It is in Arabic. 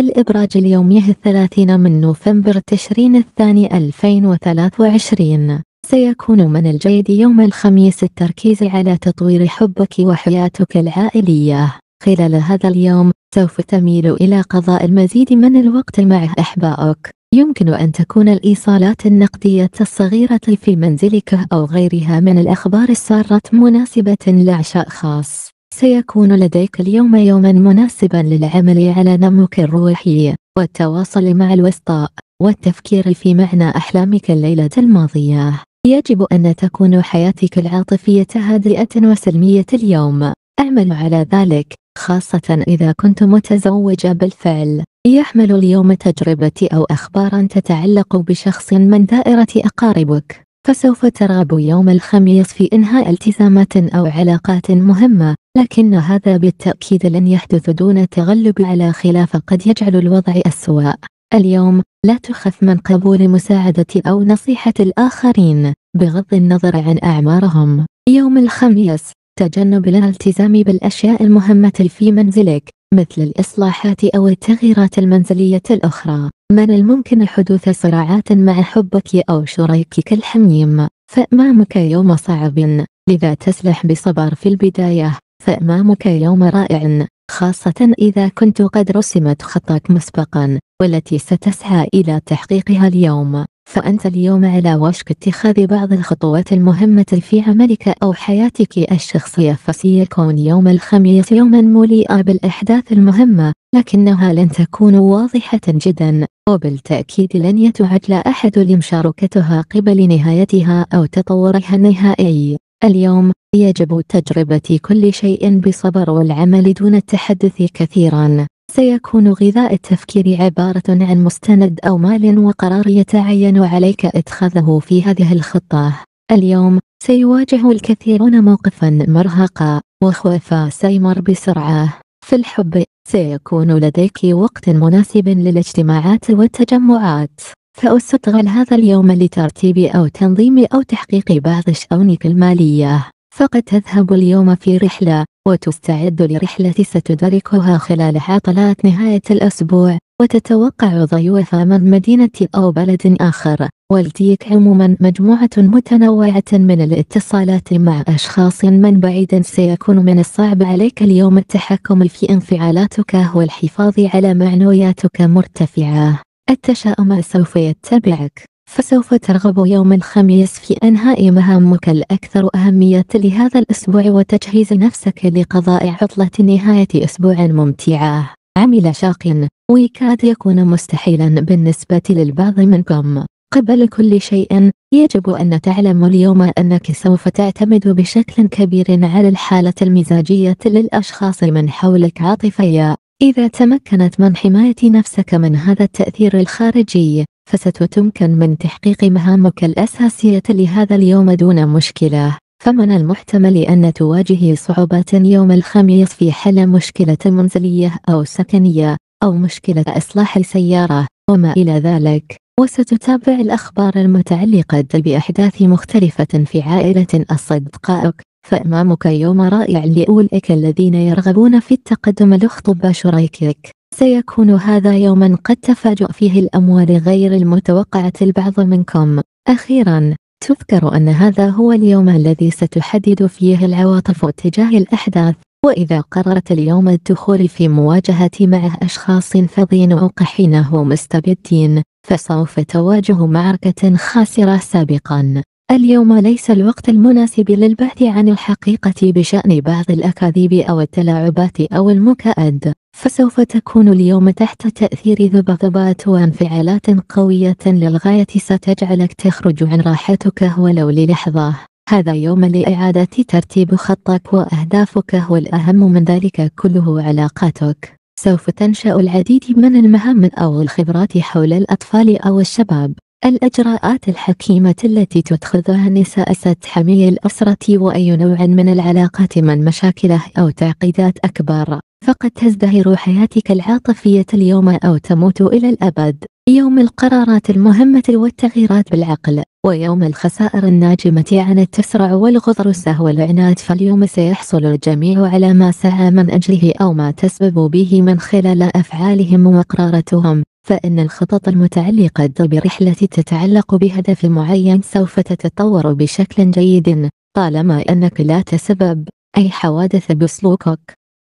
الإبراج اليومي الثلاثين من نوفمبر تشرين الثاني 2023 سيكون من الجيد يوم الخميس التركيز على تطوير حبك وحياتك العائلية خلال هذا اليوم سوف تميل إلى قضاء المزيد من الوقت مع أحبائك يمكن أن تكون الإيصالات النقدية الصغيرة في منزلك أو غيرها من الأخبار السارة مناسبة لعشاء خاص سيكون لديك اليوم يوما مناسبا للعمل على نموك الروحي والتواصل مع الوسطاء والتفكير في معنى أحلامك الليلة الماضية يجب أن تكون حياتك العاطفية هادئة وسلمية اليوم اعمل على ذلك خاصة إذا كنت متزوجة بالفعل يحمل اليوم تجربة أو أخبارا تتعلق بشخص من دائرة أقاربك فسوف ترغب يوم الخميس في إنهاء التزامات أو علاقات مهمة لكن هذا بالتأكيد لن يحدث دون تغلب على خلاف قد يجعل الوضع أسوأ اليوم لا تخف من قبول مساعدة أو نصيحة الآخرين بغض النظر عن أعمارهم يوم الخميس تجنب الالتزام بالأشياء المهمة في منزلك مثل الإصلاحات أو التغييرات المنزلية الأخرى من الممكن حدوث صراعات مع حبك أو شريكك الحميم فأمامك يوم صعب لذا تسلح بصبر في البداية فأمامك يوم رائع خاصة إذا كنت قد رسمت خطك مسبقا والتي ستسعى إلى تحقيقها اليوم فأنت اليوم على وشك اتخاذ بعض الخطوات المهمة في عملك أو حياتك الشخصية فسيكون يوم الخميس يوما مليئا بالأحداث المهمة لكنها لن تكون واضحة جدا وبالتأكيد لن يتعجل أحد لمشاركتها قبل نهايتها أو تطورها النهائي اليوم يجب تجربة كل شيء بصبر والعمل دون التحدث كثيرا سيكون غذاء التفكير عبارة عن مستند أو مال وقرار يتعين عليك اتخاذه في هذه الخطة اليوم سيواجه الكثيرون موقفا مرهقا وخوفا سيمر بسرعة في الحب سيكون لديك وقت مناسب للاجتماعات والتجمعات فاستغل هذا اليوم لترتيب أو تنظيم أو تحقيق بعض الشؤونك المالية فقد تذهب اليوم في رحلة وتستعد لرحلة ستدركها خلال عطلات نهاية الأسبوع وتتوقع ضيوف من مدينة أو بلد آخر والتيك عموما مجموعة متنوعة من الاتصالات مع أشخاص من بعيد سيكون من الصعب عليك اليوم التحكم في انفعالاتك والحفاظ على معنوياتك مرتفعة التشاؤم سوف يتبعك فسوف ترغب يوم الخميس في أنهاء مهامك الأكثر أهمية لهذا الأسبوع وتجهيز نفسك لقضاء عطلة نهاية أسبوع ممتعة. عمل شاق ويكاد يكون مستحيلا بالنسبة للبعض منكم. قبل كل شيء يجب أن تعلم اليوم أنك سوف تعتمد بشكل كبير على الحالة المزاجية للأشخاص من حولك عاطفيا إذا تمكنت من حماية نفسك من هذا التأثير الخارجي فستتمكن من تحقيق مهامك الأساسية لهذا اليوم دون مشكلة فمن المحتمل أن تواجه صعوبات يوم الخميس في حل مشكلة منزلية أو سكنية أو مشكلة إصلاح سيارة وما إلى ذلك وستتابع الأخبار المتعلقة بأحداث مختلفة في عائلة أصدقائك فأمامك يوم رائع لأولئك الذين يرغبون في التقدم لخطب شريكك سيكون هذا يوما قد تفاجأ فيه الأموال غير المتوقعة البعض منكم أخيرا تذكر أن هذا هو اليوم الذي ستحدد فيه العواطف تجاه الأحداث وإذا قررت اليوم الدخول في مواجهة مع أشخاص فظين أو قحينة ومستبدين فسوف تواجه معركة خاسرة سابقا اليوم ليس الوقت المناسب للبحث عن الحقيقة بشأن بعض الأكاذيب أو التلاعبات أو المكائد فسوف تكون اليوم تحت تأثير ذبذبات وانفعالات قوية للغاية ستجعلك تخرج عن راحتك ولو للحظة هذا يوم لإعادة ترتيب خطك وأهدافك والأهم من ذلك كله علاقاتك سوف تنشأ العديد من المهام أو الخبرات حول الأطفال أو الشباب الإجراءات الحكيمة التي تتخذها النساء ستحمي الأسرة وأي نوع من العلاقات من مشاكله أو تعقيدات أكبر فقد تزدهر حياتك العاطفية اليوم أو تموت إلى الأبد يوم القرارات المهمة والتغييرات بالعقل ويوم الخسائر الناجمة عن التسرع والغضر السهو والعناد فاليوم سيحصل الجميع على ما سعى من أجله أو ما تسبب به من خلال أفعالهم وقراراتهم فإن الخطط المتعلقة برحلة تتعلق بهدف معين سوف تتطور بشكل جيد طالما أنك لا تسبب أي حوادث بسلوكك